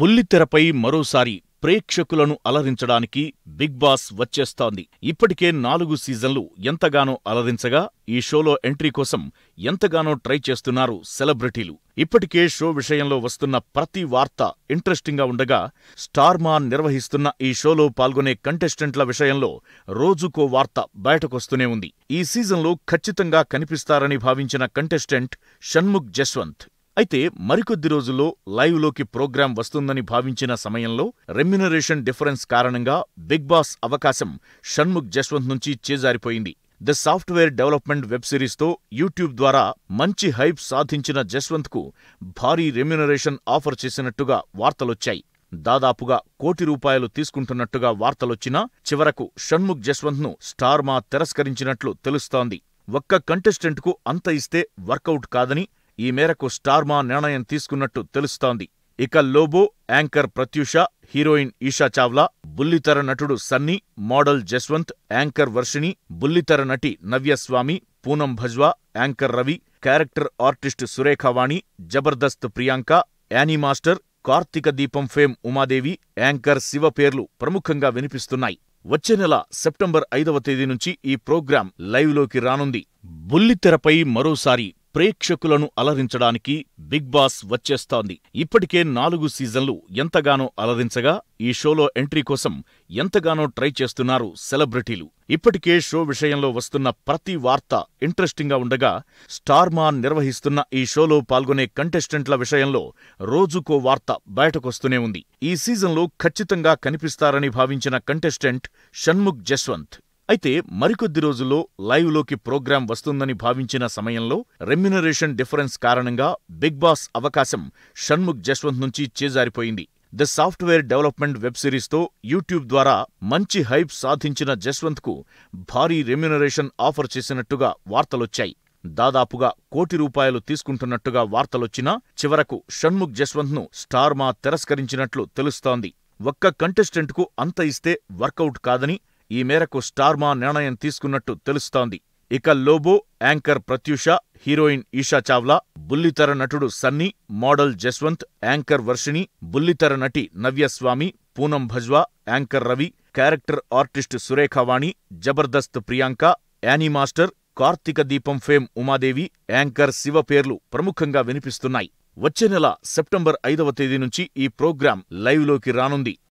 బుల్లితెరపై మరోసారి ప్రేక్షకులను అలరించడానికి big boss వచ్చేస్తోంది ఇప్పటికే నాలుగు సీజన్లు ఎంతగానో అలరించగా ఈ షోలో ఎంట్రీ కోసం ఎంతగానో ట్రై చేస్తున్నారు సెలబ్రిటీలు ఇప్పటికే షో విషయంలో వస్తున్న ప్రతి వార్త ఇంట్రెస్టింగ్గా ఉండగా స్టార్మా నిర్వహిస్తున్న ఈ షోలో పాల్గొనే కంటెస్టెంట్ల విషయంలో రోజుకో వార్త బయటకొస్తూనే ఉంది ఈ సీజన్లో ఖచ్చితంగా కనిపిస్తారని భావించిన కంటెస్టెంట్ షణ్ముఖ్ జస్వంత్ అయితే మరికొద్ది రోజుల్లో లైవ్లోకి ప్రోగ్రాం వస్తుందని భావించిన సమయంలో రెమ్యునరేషన్ డిఫరెన్స్ కారణంగా బిగ్ బాస్ అవకాశం షణ్ముఖ్ జస్వంత్ నుంచి చేజారిపోయింది ద సాఫ్ట్వేర్ డెవలప్మెంట్ వెబ్ సిరీస్తో యూట్యూబ్ ద్వారా మంచి హైప్ సాధించిన జస్వంత్కు భారీ రెమ్యునరేషన్ ఆఫర్ చేసినట్టుగా వార్తలొచ్చాయి దాదాపుగా కోటి రూపాయలు తీసుకుంటున్నట్టుగా వార్తలొచ్చినా చివరకు షణ్ముఖ్ జస్వంత్ను స్టార్మా తిరస్కరించినట్లు తెలుస్తోంది ఒక్క కంటెస్టెంట్కు అంత ఇస్తే వర్కౌట్ కాదని ఈ మేరకు స్టార్మా నిర్ణయం తీసుకున్నట్టు తెలుస్తోంది ఇక లోబో యాంకర్ ప్రత్యూష హీరోయిన్ ఈషా చావ్లా బుల్లితెర నటుడు సన్నీ మోడల్ జస్వంత్ యాంకర్ వర్షిణి బుల్లితెర నటి Navyaswami Poonam Bajwa anchor Ravi character artist Surekhavani Jabardasth Priyanka యానిమాస్టర్ కార్తీక దీపం ఫేమ్ ఉమాదేవి యాంకర్ శివ పేర్లు ప్రముఖంగా వినిపిస్తున్నాయి వచ్చే నెల సెప్టెంబర్ ఐదవ తేదీ నుంచి ఈ ప్రోగ్రాం లైవ్లోకి రానుంది బుల్లితెరపై మరోసారి ప్రేక్షకులను అలరించడానికి బిగ్ బాస్ వచ్చేస్తోంది ఇప్పటికే నాలుగు సీజన్లు ఎంతగానో అలరించగా ఈ షోలో ఎంట్రీ కోసం ఎంతగానో ట్రై చేస్తున్నారు సెలబ్రిటీలు ఇప్పటికే షో విషయంలో వస్తున్న ప్రతి వార్త ఇంట్రెస్టింగ్గా ఉండగా స్టార్మా నిర్వహిస్తున్న ఈ షోలో పాల్గొనే కంటెస్టెంట్ల విషయంలో రోజుకో వార్త బయటకొస్తూనే ఉంది ఈ సీజన్లో ఖచ్చితంగా కనిపిస్తారని భావించిన కంటెస్టెంట్ షణ్ముఖ్ జస్వంత్ అయితే మరికొద్ది రోజుల్లో లైవ్లోకి ప్రోగ్రాం వస్తుందని భావించిన సమయంలో రెమ్యునరేషన్ డిఫరెన్స్ కారణంగా బిగ్ బాస్ అవకాశం షణ్ముఖ్ జస్వంత్ నుంచి చేజారిపోయింది ద సాఫ్ట్వేర్ డెవలప్మెంట్ వెబ్ సిరీస్తో యూట్యూబ్ ద్వారా మంచి హైప్ సాధించిన జస్వంత్కు భారీ రెమ్యునరేషన్ ఆఫర్ చేసినట్టుగా వార్తలొచ్చాయి దాదాపుగా కోటి రూపాయలు తీసుకుంటున్నట్టుగా వార్తలొచ్చినా చివరకు షణ్ముఖ్ జస్వంత్ను స్టార్మా తిరస్కరించినట్లు తెలుస్తోంది ఒక్క కంటెస్టెంట్కు అంత ఇస్తే వర్కౌట్ కాదని ఈ మేరకు స్టార్మా నిర్ణయం తీసుకున్నట్టు తెలుస్తోంది ఇక లోబో యాంకర్ ప్రత్యూష హీరోయిన్ ఈషా చావ్లా బుల్లితెర నటుడు సన్నీ మోడల్ జస్వంత్ యాంకర్ వర్షిణి బుల్లితెర నటి Navyaswami Poonam Bajwa anchor Ravi character artist Surekhavani Jabardasth Priyanka master Karthika Deepam fame Umadevi anchor Shiva పేర్లు ప్రముఖంగా వినిపిస్తున్నాయి వచ్చే నెల సెప్టెంబర్ ఐదవ తేదీ నుంచి ఈ ప్రోగ్రాం లైవ్లోకి రానుంది